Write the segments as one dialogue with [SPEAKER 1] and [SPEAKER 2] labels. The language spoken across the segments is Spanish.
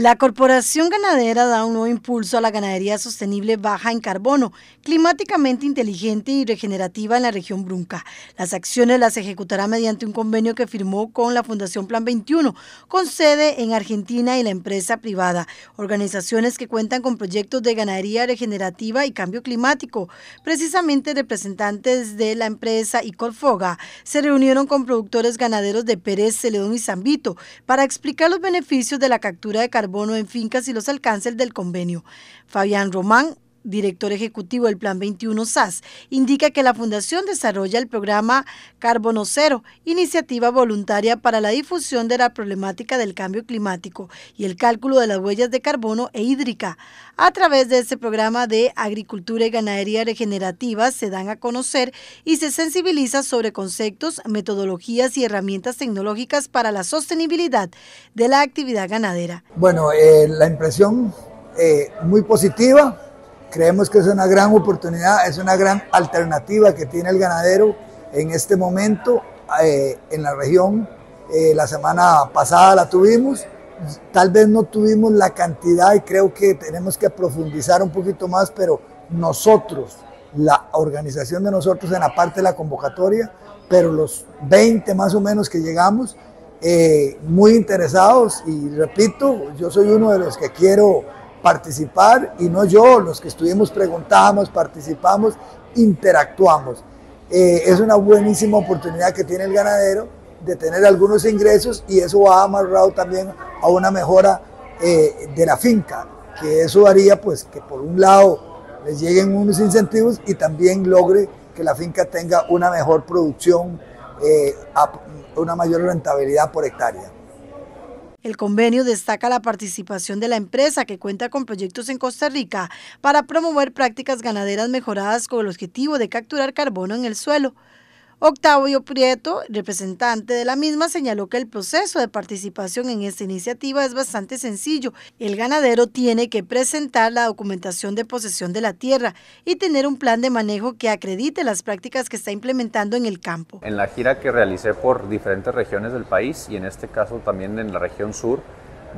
[SPEAKER 1] La Corporación Ganadera da un nuevo impulso a la ganadería sostenible baja en carbono, climáticamente inteligente y regenerativa en la región Brunca. Las acciones las ejecutará mediante un convenio que firmó con la Fundación Plan 21, con sede en Argentina y la empresa privada, organizaciones que cuentan con proyectos de ganadería regenerativa y cambio climático. Precisamente representantes de la empresa y Colfoga se reunieron con productores ganaderos de Pérez, Celedón y Zambito para explicar los beneficios de la captura de carbono bono en fincas y los alcances del convenio. Fabián Román, director ejecutivo del Plan 21 SAS, indica que la Fundación desarrolla el programa Carbono Cero, iniciativa voluntaria para la difusión de la problemática del cambio climático y el cálculo de las huellas de carbono e hídrica. A través de este programa de agricultura y ganadería regenerativa se dan a conocer y se sensibiliza sobre conceptos, metodologías y herramientas tecnológicas para la sostenibilidad de la actividad ganadera.
[SPEAKER 2] Bueno, eh, la impresión eh, muy positiva Creemos que es una gran oportunidad, es una gran alternativa que tiene el ganadero en este momento eh, en la región. Eh, la semana pasada la tuvimos, tal vez no tuvimos la cantidad y creo que tenemos que profundizar un poquito más, pero nosotros, la organización de nosotros en la parte de la convocatoria, pero los 20 más o menos que llegamos, eh, muy interesados y repito, yo soy uno de los que quiero participar y no yo, los que estuvimos preguntamos, participamos, interactuamos. Eh, es una buenísima oportunidad que tiene el ganadero de tener algunos ingresos y eso va amarrado también a una mejora eh, de la finca, que eso haría pues que por un lado les lleguen unos incentivos y también logre que la finca tenga una mejor producción, eh, una mayor rentabilidad por hectárea.
[SPEAKER 1] El convenio destaca la participación de la empresa que cuenta con proyectos en Costa Rica para promover prácticas ganaderas mejoradas con el objetivo de capturar carbono en el suelo. Octavio Prieto, representante de la misma, señaló que el proceso de participación en esta iniciativa es bastante sencillo. El ganadero tiene que presentar la documentación de posesión de la tierra y tener un plan de manejo que acredite las prácticas que está implementando en el campo.
[SPEAKER 3] En la gira que realicé por diferentes regiones del país y en este caso también en la región sur,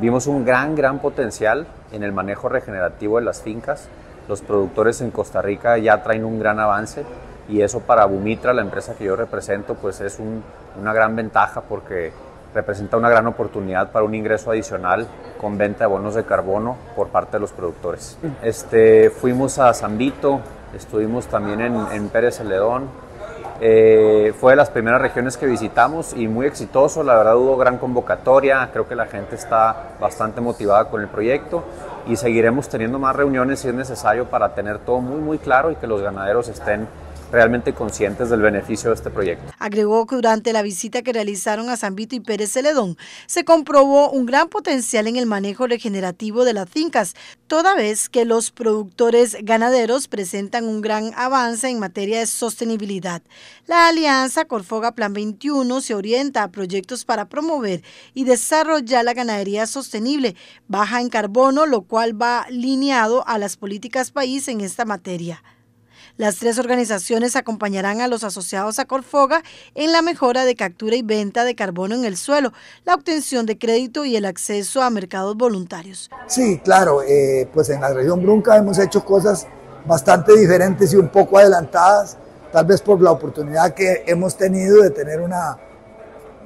[SPEAKER 3] vimos un gran, gran potencial en el manejo regenerativo de las fincas. Los productores en Costa Rica ya traen un gran avance y eso para Bumitra, la empresa que yo represento, pues es una gran ventaja porque representa una gran oportunidad para un ingreso adicional con venta de bonos de carbono por parte de los productores. Este, fuimos a Zambito, estuvimos también en, Pérez Celedón, eh, fue de las primeras regiones que visitamos y muy exitoso, la verdad hubo gran convocatoria, creo que la gente está bastante motivada con el proyecto y seguiremos teniendo más reuniones si es necesario para tener todo muy muy claro y que los ganaderos estén realmente conscientes del beneficio de este proyecto.
[SPEAKER 1] Agregó que durante la visita que realizaron a Zambito y Pérez Celedón se comprobó un gran potencial en el manejo regenerativo de las fincas, toda vez que los productores ganaderos presentan un gran avance en materia de sostenibilidad. La alianza Corfoga Plan 21 se orienta a proyectos para promover y desarrollar la ganadería sostenible, baja en carbono, lo cual va alineado a las políticas país en esta materia. Las tres organizaciones acompañarán a los asociados a Corfoga en la mejora de captura y venta de carbono en el suelo, la obtención de crédito y el acceso a mercados voluntarios.
[SPEAKER 2] Sí, claro, eh, pues en la región Brunca hemos hecho cosas bastante diferentes y un poco adelantadas, tal vez por la oportunidad que hemos tenido de tener una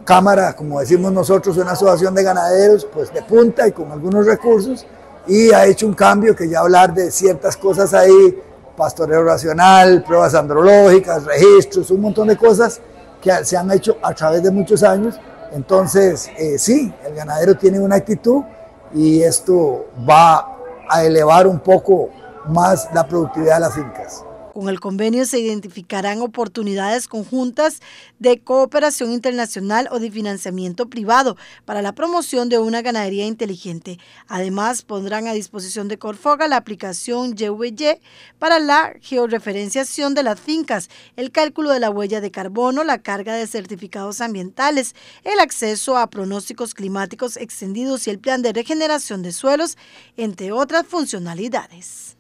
[SPEAKER 2] cámara, como decimos nosotros, una asociación de ganaderos, pues de punta y con algunos recursos, y ha hecho un cambio que ya hablar de ciertas cosas ahí pastoreo racional, pruebas andrológicas, registros, un montón de cosas que se han hecho a través de muchos años. Entonces, eh, sí, el ganadero tiene una actitud y esto va a elevar un poco más la productividad de las
[SPEAKER 1] fincas. Con el convenio se identificarán oportunidades conjuntas de cooperación internacional o de financiamiento privado para la promoción de una ganadería inteligente. Además, pondrán a disposición de Corfoga la aplicación YVY para la georreferenciación de las fincas, el cálculo de la huella de carbono, la carga de certificados ambientales, el acceso a pronósticos climáticos extendidos y el plan de regeneración de suelos, entre otras funcionalidades.